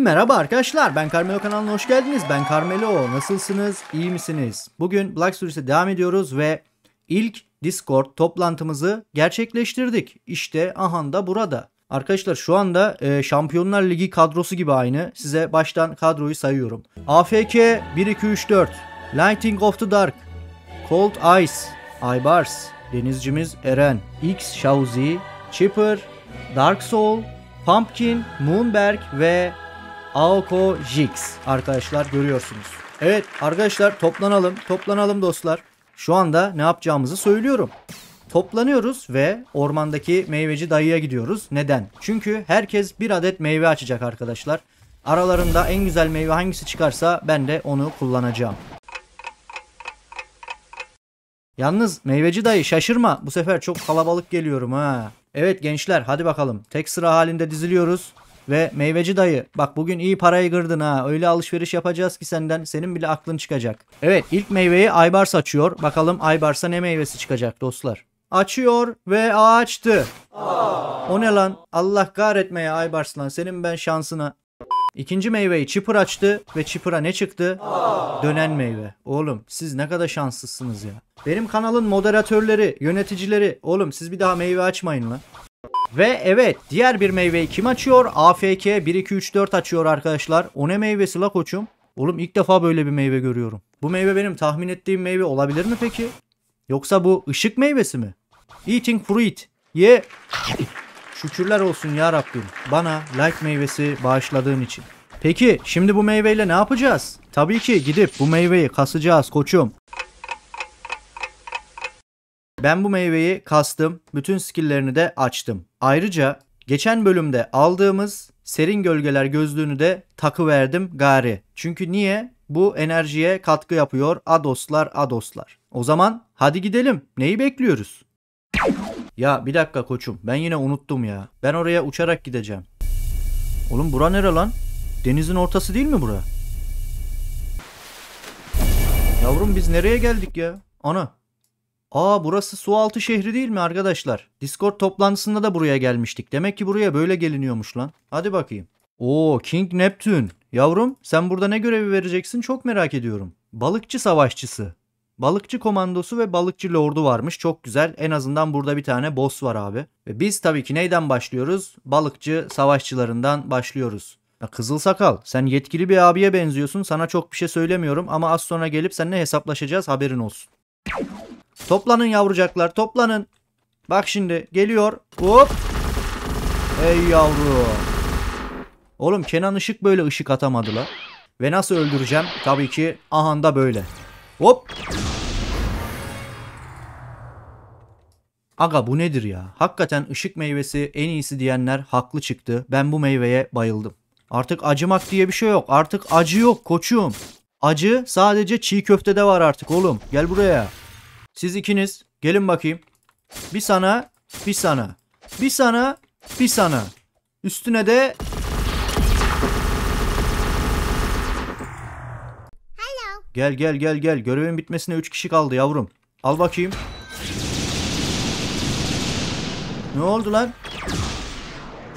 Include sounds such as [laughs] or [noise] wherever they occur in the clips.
Merhaba arkadaşlar ben Carmelo kanalına hoş geldiniz. Ben Carmelo. Nasılsınız? İyi misiniz? Bugün Black Series'e devam ediyoruz ve ilk Discord toplantımızı gerçekleştirdik. İşte ahan da burada. Arkadaşlar şu anda e, Şampiyonlar Ligi kadrosu gibi aynı. Size baştan kadroyu sayıyorum. AFK 1-2-3-4 Lighting of the Dark Cold Ice Aybars Denizcimiz Eren X Shauzi Chipper Dark Soul Pumpkin, Moonberg ve Aoko Jix arkadaşlar görüyorsunuz. Evet arkadaşlar toplanalım toplanalım dostlar. Şu anda ne yapacağımızı söylüyorum. Toplanıyoruz ve ormandaki meyveci dayıya gidiyoruz. Neden? Çünkü herkes bir adet meyve açacak arkadaşlar. Aralarında en güzel meyve hangisi çıkarsa ben de onu kullanacağım. Yalnız meyveci dayı şaşırma. Bu sefer çok kalabalık geliyorum ha. Evet gençler hadi bakalım. Tek sıra halinde diziliyoruz. Ve meyveci dayı bak bugün iyi parayı kırdın ha öyle alışveriş yapacağız ki senden senin bile aklın çıkacak. Evet ilk meyveyi Aybars açıyor bakalım Aybars'a ne meyvesi çıkacak dostlar. Açıyor ve açtı. O ne lan Allah kahretmeye Aybars lan senin ben şansına. İkinci meyveyi Chipper açtı ve Chipper'a ne çıktı? Dönen meyve. Oğlum siz ne kadar şanslısınız ya. Benim kanalın moderatörleri, yöneticileri. Oğlum siz bir daha meyve açmayın lan. Ve evet diğer bir meyveyi kim açıyor? AFK 1 2 3 4 açıyor arkadaşlar. O ne meyvesi la koçum? Oğlum ilk defa böyle bir meyve görüyorum. Bu meyve benim tahmin ettiğim meyve olabilir mi peki? Yoksa bu ışık meyvesi mi? Eating fruit. Ye. Yeah. Şükürler olsun ya Rabbim. Bana like meyvesi bağışladığın için. Peki şimdi bu meyveyle ne yapacağız? Tabii ki gidip bu meyveyi kasacağız koçum. Ben bu meyveyi kastım, bütün skill'lerini de açtım. Ayrıca geçen bölümde aldığımız serin gölgeler gözlüğünü de takı verdim gari. Çünkü niye? Bu enerjiye katkı yapıyor adoslar adoslar. O zaman hadi gidelim. Neyi bekliyoruz? Ya bir dakika koçum ben yine unuttum ya. Ben oraya uçarak gideceğim. Oğlum bura nere lan? Denizin ortası değil mi bura? Yavrum biz nereye geldik ya? Ana Aa burası su altı şehri değil mi arkadaşlar? Discord toplantısında da buraya gelmiştik. Demek ki buraya böyle geliniyormuş lan. Hadi bakayım. Oo King Neptune. Yavrum sen burada ne görevi vereceksin çok merak ediyorum. Balıkçı savaşçısı. Balıkçı komandosu ve balıkçı lordu varmış. Çok güzel. En azından burada bir tane boss var abi. Ve biz tabii ki neyden başlıyoruz? Balıkçı savaşçılarından başlıyoruz. Ya Kızıl Sakal sen yetkili bir abiye benziyorsun. Sana çok bir şey söylemiyorum ama az sonra gelip seninle hesaplaşacağız haberin olsun. Toplanın yavrucaklar toplanın. Bak şimdi geliyor. Hop. Ey yavru. Oğlum Kenan ışık böyle ışık atamadı la. Ve nasıl öldüreceğim? Tabii ki ahanda böyle. Hop. Aga bu nedir ya? Hakikaten ışık meyvesi en iyisi diyenler haklı çıktı. Ben bu meyveye bayıldım. Artık acımak diye bir şey yok. Artık acı yok koçum. Acı sadece çiğ köftede var artık oğlum. Gel buraya. Siz ikiniz gelin bakayım. Bir sana, bir sana. Bir sana, bir sana. Üstüne de Hello. Gel gel gel gel. Görevin bitmesine 3 kişi kaldı yavrum. Al bakayım. Ne oldu lan?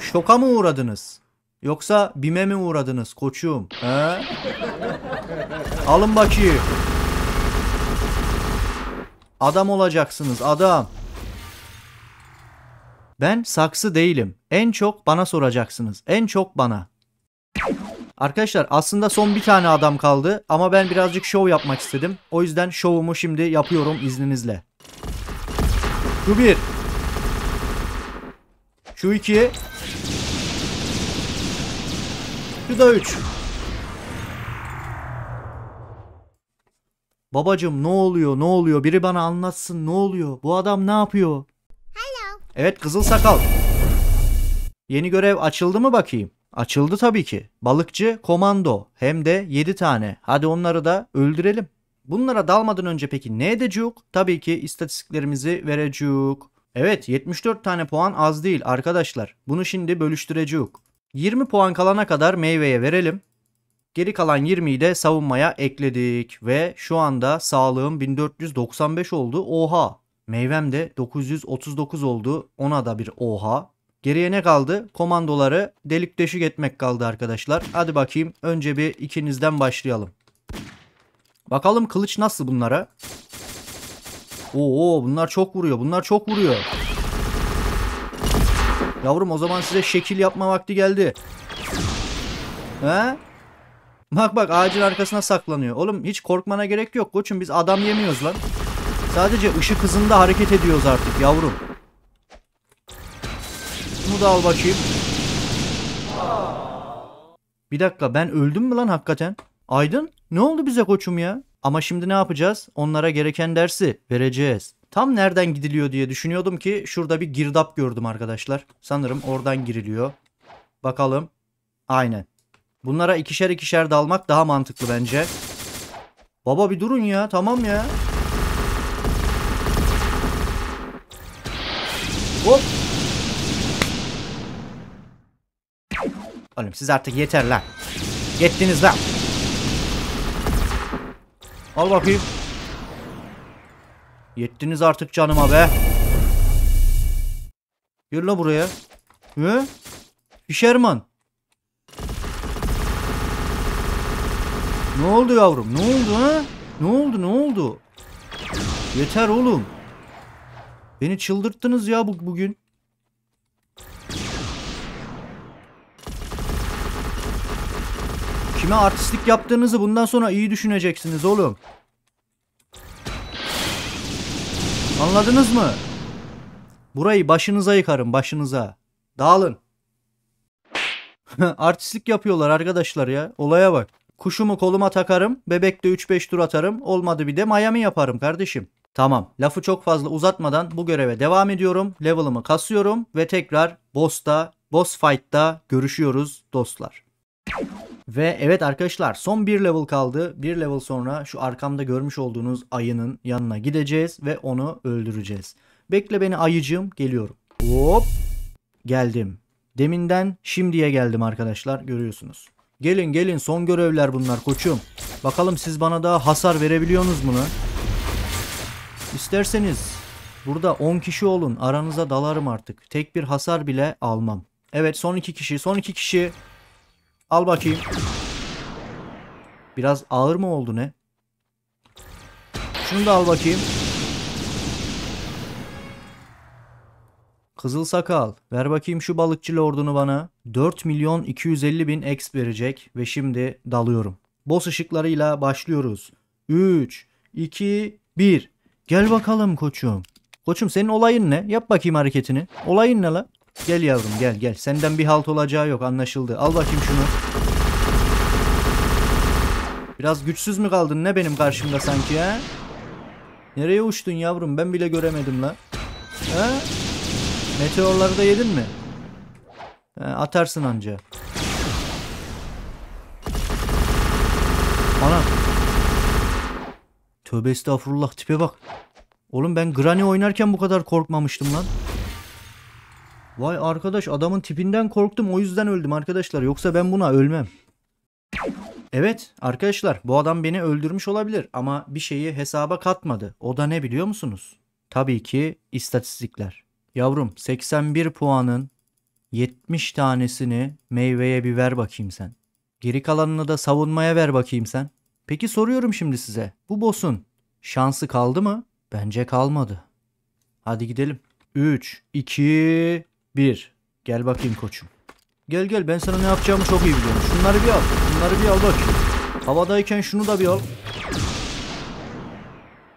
Şoka mı uğradınız? Yoksa bime mi uğradınız koçum? He? Alın bakayım. Adam olacaksınız adam. Ben saksı değilim. En çok bana soracaksınız. En çok bana. Arkadaşlar aslında son bir tane adam kaldı ama ben birazcık şov yapmak istedim. O yüzden şovumu şimdi yapıyorum izninizle. Şu bir. Şu iki. Şu da üç. Babacım ne oluyor ne oluyor biri bana anlatsın ne oluyor bu adam ne yapıyor? Hello. Evet kızıl sakal. Yeni görev açıldı mı bakayım? Açıldı tabii ki. Balıkçı komando hem de 7 tane. Hadi onları da öldürelim. Bunlara dalmadan önce peki ne edecek? Tabii ki istatistiklerimizi verecek. Evet 74 tane puan az değil arkadaşlar. Bunu şimdi bölüştürecek. 20 puan kalana kadar meyveye verelim. Geri kalan 20'yi de savunmaya ekledik ve şu anda sağlığım 1495 oldu. Oha! Meyvem de 939 oldu. Ona da bir oha. Geriye ne kaldı? Komandoları delik deşik etmek kaldı arkadaşlar. Hadi bakayım önce bir ikinizden başlayalım. Bakalım kılıç nasıl bunlara? Oo bunlar çok vuruyor. Bunlar çok vuruyor. Yavrum o zaman size şekil yapma vakti geldi. He? Bak bak ağacın arkasına saklanıyor. Oğlum hiç korkmana gerek yok koçum biz adam yemiyoruz lan. Sadece ışık hızında hareket ediyoruz artık yavrum. Bunu da al bakayım. Bir dakika ben öldüm mü lan hakikaten? Aydın ne oldu bize koçum ya? Ama şimdi ne yapacağız? Onlara gereken dersi vereceğiz. Tam nereden gidiliyor diye düşünüyordum ki şurada bir girdap gördüm arkadaşlar. Sanırım oradan giriliyor. Bakalım. Aynen. Bunlara ikişer ikişer dalmak daha mantıklı bence. Baba bir durun ya. Tamam ya. Hop. Oğlum siz artık yeter lan. Yettiniz lan. Al bakayım. Yettiniz artık canıma be. Gel buraya. He? Fisherman. Ne oldu yavrum? Ne oldu ha? Ne oldu? Ne oldu? Yeter oğlum. Beni çıldırttınız ya bu bugün. Kime artistlik yaptığınızı bundan sonra iyi düşüneceksiniz oğlum. Anladınız mı? Burayı başınıza yıkarım başınıza. Dağılın. [laughs] artistlik yapıyorlar arkadaşlar ya. Olaya bak. Kuşumu koluma takarım, bebekle 3-5 tur atarım, olmadı bir de Miami yaparım kardeşim. Tamam lafı çok fazla uzatmadan bu göreve devam ediyorum. Level'ımı kasıyorum ve tekrar boss'ta, boss fight'ta görüşüyoruz dostlar. Ve evet arkadaşlar son bir level kaldı. Bir level sonra şu arkamda görmüş olduğunuz ayının yanına gideceğiz ve onu öldüreceğiz. Bekle beni ayıcığım geliyorum. Hop geldim. Deminden şimdiye geldim arkadaşlar görüyorsunuz. Gelin gelin son görevler bunlar koçum. Bakalım siz bana daha hasar verebiliyorsunuz bunu. İsterseniz burada 10 kişi olun aranıza dalarım artık. Tek bir hasar bile almam. Evet son 2 kişi son 2 kişi. Al bakayım. Biraz ağır mı oldu ne? Şunu da al bakayım. Kızıl sakal ver bakayım şu balıkçı lordunu bana. 4 milyon 250 bin exp verecek ve şimdi dalıyorum. Boss ışıklarıyla başlıyoruz. 3, 2, 1. Gel bakalım koçum. Koçum senin olayın ne? Yap bakayım hareketini. Olayın ne la? Gel yavrum gel gel. Senden bir halt olacağı yok anlaşıldı. Al bakayım şunu. Biraz güçsüz mü kaldın ne benim karşımda sanki ha? Nereye uçtun yavrum ben bile göremedim la. Ha? Meteorları da yedin mi? He, atarsın anca. Anam. Tövbe estağfurullah tipe bak. Oğlum ben Granny oynarken bu kadar korkmamıştım lan. Vay arkadaş adamın tipinden korktum o yüzden öldüm arkadaşlar. Yoksa ben buna ölmem. Evet arkadaşlar bu adam beni öldürmüş olabilir ama bir şeyi hesaba katmadı. O da ne biliyor musunuz? Tabii ki istatistikler. Yavrum 81 puanın 70 tanesini meyveye bir ver bakayım sen. Geri kalanını da savunmaya ver bakayım sen. Peki soruyorum şimdi size. Bu boss'un şansı kaldı mı? Bence kalmadı. Hadi gidelim. 3, 2, 1. Gel bakayım koçum. Gel gel ben sana ne yapacağımı çok iyi biliyorum. Şunları bir al. Bunları bir al bak. Havadayken şunu da bir al.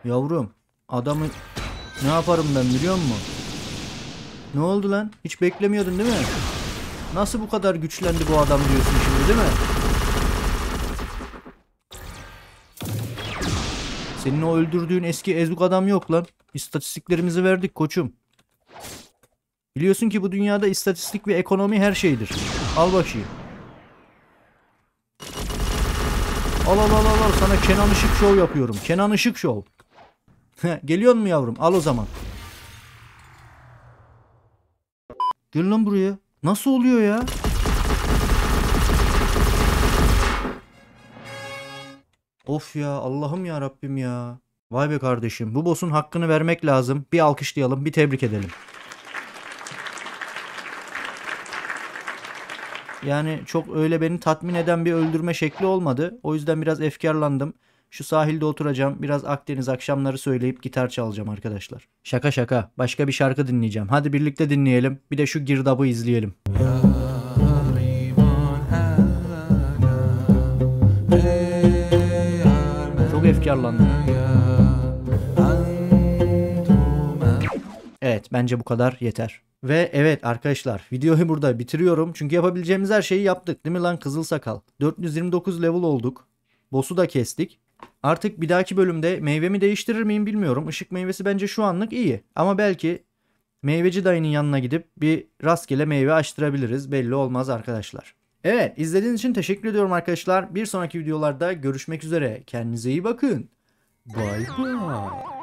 Yavrum adamı ne yaparım ben biliyor musun? Ne oldu lan? Hiç beklemiyordun değil mi? Nasıl bu kadar güçlendi bu adam diyorsun şimdi değil mi? Senin o öldürdüğün eski ezuk adam yok lan. İstatistiklerimizi verdik koçum. Biliyorsun ki bu dünyada istatistik ve ekonomi her şeydir. Al bakayım. Al al al al sana Kenan Işık Show yapıyorum. Kenan Işık Show. [laughs] Geliyor mu yavrum? Al o zaman. Gel lan buraya. Nasıl oluyor ya? Of ya Allah'ım ya Rabbim ya. Vay be kardeşim bu boss'un hakkını vermek lazım. Bir alkışlayalım bir tebrik edelim. Yani çok öyle beni tatmin eden bir öldürme şekli olmadı. O yüzden biraz efkarlandım. Şu sahilde oturacağım biraz Akdeniz akşamları söyleyip gitar çalacağım arkadaşlar. Şaka şaka başka bir şarkı dinleyeceğim. Hadi birlikte dinleyelim bir de şu girdabı izleyelim. Çok efkarlandım. Evet bence bu kadar yeter. Ve evet arkadaşlar videoyu burada bitiriyorum. Çünkü yapabileceğimiz her şeyi yaptık değil mi lan kızıl sakal? 429 level olduk. Boss'u da kestik. Artık bir dahaki bölümde meyvemi değiştirir miyim bilmiyorum. Işık meyvesi bence şu anlık iyi. Ama belki meyveci dayının yanına gidip bir rastgele meyve açtırabiliriz. Belli olmaz arkadaşlar. Evet izlediğiniz için teşekkür ediyorum arkadaşlar. Bir sonraki videolarda görüşmek üzere. Kendinize iyi bakın. Bye bye.